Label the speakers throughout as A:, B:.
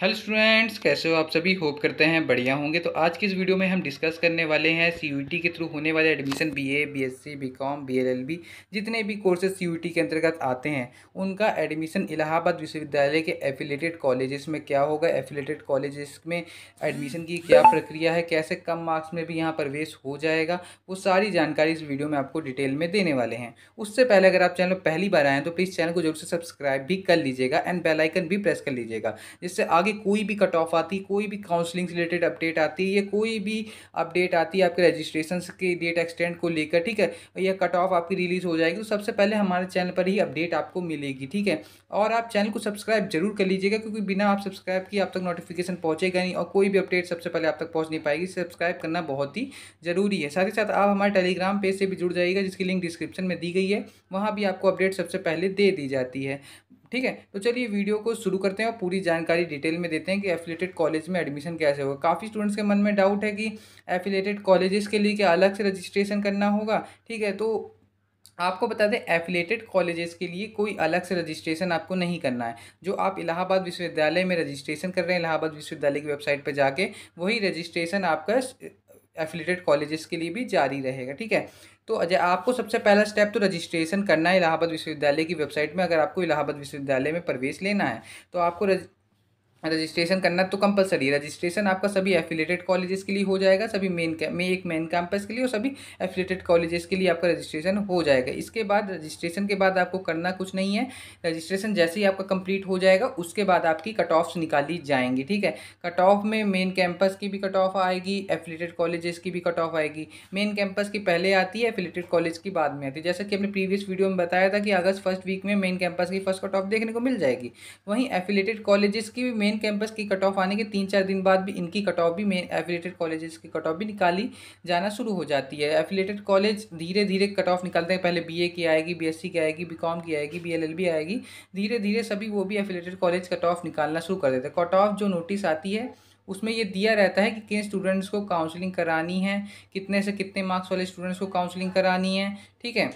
A: hello students कैसे हो आप सभी होप करते हैं बढ़िया होंगे तो आज की इस वीडियो में हम डिस्कस करने वाले हैं सी के थ्रू होने वाले admission BA BSc BCom BLLB जितने भी कोर्सेज सी के अंतर्गत आते हैं उनका एडमिशन इलाहाबाद विश्वविद्यालय के एफिलेटेड कॉलेजेस में क्या होगा एफिलेटेड कॉलेजेस में एडमिशन की क्या प्रक्रिया है कैसे कम मार्क्स में भी यहाँ प्रवेश हो जाएगा वो सारी जानकारी इस वीडियो में आपको डिटेल में देने वाले हैं उससे पहले अगर आप चैनल पहली बार आएँ तो प्लीज़ चैनल को जरूर से सब्सक्राइब भी कर लीजिएगा एंड बेलाइकन भी प्रेस कर लीजिएगा जिससे आगे आगे कोई भी कट ऑफ आती कोई भी काउंसलिंग रिलेटेड अपडेट आती या कोई भी अपडेट आती है आपके रजिस्ट्रेशन के डेट एक्सटेंड को लेकर ठीक है या कट ऑफ आपकी रिलीज़ हो जाएगी तो सबसे पहले हमारे चैनल पर ही अपडेट आपको मिलेगी ठीक है और आप चैनल को सब्सक्राइब जरूर कर लीजिएगा क्योंकि बिना आप सब्सक्राइब किए आप तक नोटिफिकेशन पहुंचेगा नहीं और कोई भी अपडेट सबसे पहले आप तक पहुँच नहीं पाएगी सब्सक्राइब करना बहुत ही जरूरी है साथ ही साथ आप हमारे टेलीग्राम पेज से भी जुड़ जाइएगा जिसकी लिंक डिस्क्रिप्शन में दी गई है वहाँ भी आपको अपडेट सबसे पहले दे दी जाती है ठीक है तो चलिए वीडियो को शुरू करते हैं और पूरी जानकारी डिटेल में देते हैं कि एफिलेटेड कॉलेज में एडमिशन कैसे होगा काफ़ी स्टूडेंट्स के मन में डाउट है कि एफिलेटेड कॉलेजेस के लिए क्या अलग से रजिस्ट्रेशन करना होगा ठीक है तो आपको बता दें एफिलेटेड कॉलेजेस के लिए कोई अलग से रजिस्ट्रेशन आपको नहीं करना है जो आप इलाहाबाद विश्वविद्यालय में रजिस्ट्रेशन कर रहे हैं इलाहाबाद विश्वविद्यालय की वेबसाइट पर जाके वही रजिस्ट्रेशन आपका एफिलेटेड कॉलेजेस के लिए भी जारी रहेगा ठीक है तो अजय आपको सबसे पहला स्टेप तो रजिस्ट्रेशन करना है इलाहाबाद विश्वविद्यालय की वेबसाइट में अगर आपको इलाहाबाद विश्वविद्यालय में प्रवेश लेना है तो आपको रजिस्ट्रेशन हाँ, करना तो कंपलसरी है रजिस्ट्रेशन आपका सभी एफिलेटेड कॉलेजेस के लिए हो जाएगा सभी मेन मे एक मेन कैंपस के लिए और सभी एफिलेटेड कॉलेजेस के लिए आपका रजिस्ट्रेशन हो जाएगा इसके बाद रजिस्ट्रेशन के बाद आपको करना कुछ नहीं है रजिस्ट्रेशन जैसे ही आपका कंप्लीट हो जाएगा उसके बाद आपकी कट ऑफ्स निकाली जाएंगी ठीक है कट ऑफ में मेन कैंपस की भी कट ऑफ आएगी एफिलेटेड कॉलेजेस की भी कट ऑफ आएगी मेन कैंपस की पहले आती है एफिलेटेड कॉलेज की बाद में आती है जैसा कि हमने प्रीवियस वीडियो में बताया था कि अगस्त फर्स्ट वीक में मेन कैंपस की फर्स्ट कट ऑफ देखने को मिल जाएगी वहीं एफिलेटेड कॉलेजेस की भी मेन मेन कैंपस की कट ऑफ आने के तीन चार दिन बाद भी इनकी कट ऑफ भी मेन एफिलेटेड कॉलेजेस की कट ऑफ भी निकाली जाना शुरू हो जाती है एफिलेटेड कॉलेज धीरे धीरे कट ऑफ निकालते हैं पहले बीए की आएगी बीएससी की आएगी बीकॉम की आएगी बीएलएलबी आएगी धीरे धीरे सभी वो भी एफिलेटेड कॉलेज कट ऑफ निकालना शुरू कर देते हैं कट ऑफ जो नोटिस आती है उसमें ये दिया रहता है कि किन स्टूडेंट्स को काउंसलिंग करानी है कितने से कितने मार्क्स वाले स्टूडेंट्स को काउंसलिंग करानी है ठीक है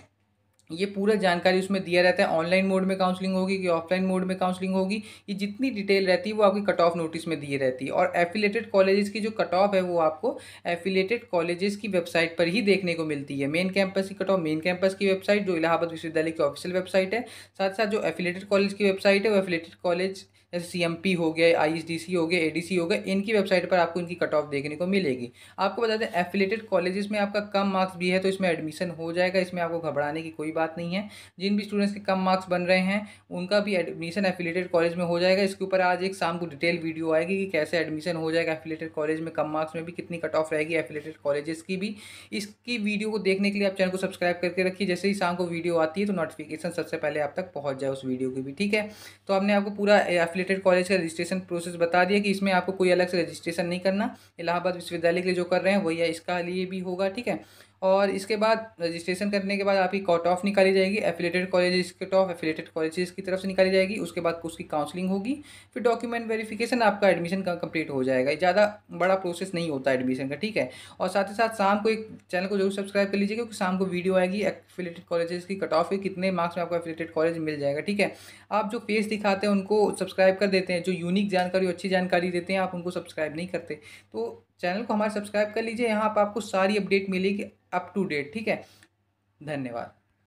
A: ये पूरा जानकारी उसमें दिया रहता है ऑनलाइन मोड में काउंसलिंग होगी कि ऑफलाइन मोड में काउंसलिंग होगी ये जितनी डिटेल रहती है वो आपकी कट ऑफ नोटिस में दिए रहती है और एफिलेटेड कॉलेजेस की जो कट ऑफ है वो आपको एफिलेटेड कॉलेजेस की वेबसाइट पर ही देखने को मिलती है मेन कैंपस की कट ऑफ मेन कैंपस की वेबसाइट जो इलाहाबाद विश्वविद्यालय की ऑफिशियल वेबसाइट है साथ साथ जो एफिलेटेड कॉलेज की वेबसाइट है वो एफिलेटेड कॉलेज जैसे सी हो गया आई हो गया ए हो गया इनकी वेबसाइट पर आपको इनकी कट ऑफ देखने को मिलेगी आपको बता दें एफिलेटेड कॉलेजेस में आपका कम मार्क्स भी है तो इसमें एडमिशन हो जाएगा इसमें आपको घबराने की कोई बात नहीं है जिन भी स्टूडेंट्स के कम मार्क्स बन रहे हैं उनका भी एडमिशन एफिलेटेड कॉलेज में हो जाएगा इसके ऊपर आज एक शाम को डिटेल वीडियो आएगी कि कैसे एडमिशन हो जाएगा एफिलेटेड कॉलेज में कम मार्क्स में भी कितनी कट ऑफ रहेगी एफिलेटेड कॉलेजेस की भी इसकी वीडियो को देखने के लिए आप चैनल को सब्सक्राइब करके रखिए जैसे ही शाम को वीडियो आती है तो नोटिफिकेशन सबसे पहले आप तक पहुँच जाए उस वीडियो की भी ठीक है तो हमने आपको पूरा एफिलेटेड कॉलेज का रजिस्ट्रेशन प्रोसेस बता दिया कि इसमें आपको कोई अलग से रजिस्ट्रेशन नहीं करना इलाहाबाद विश्वविद्यालय के लिए जो कर रहे हैं वही इसका लिए भी होगा ठीक है और इसके बाद रजिस्ट्रेशन करने के बाद आपकी कट ऑफ निकाली जाएगी affiliated colleges cut off affiliated colleges की तरफ से निकाली जाएगी उसके बाद उसकी काउंसलिंग होगी फिर डॉक्यूमेंट वेरिफिकेशन आपका एडमिशन का कंप्लीट हो जाएगा ज़्यादा बड़ा प्रोसेस नहीं होता एडमिशन का ठीक है और साथ ही साथ शाम को एक चैनल को जरूर सब्सक्राइब कर लीजिए क्योंकि शाम को वीडियो आएगी एफिलेटेड कॉलेजेस की कट ऑफ कितने मार्क्स में आपको एफिलेटेड कॉलेज मिल जाएगा ठीक है आप जो फेस दिखाते हैं उनको सब्सक्राइब कर देते हैं जो यूनिक जानकारी अच्छी जानकारी देते हैं आप उनको सब्सक्राइब नहीं करते तो चैनल को हमारे सब्सक्राइब कर लीजिए यहाँ पर आपको सारी अपडेट मिलेगी अप टू डेट ठीक है धन्यवाद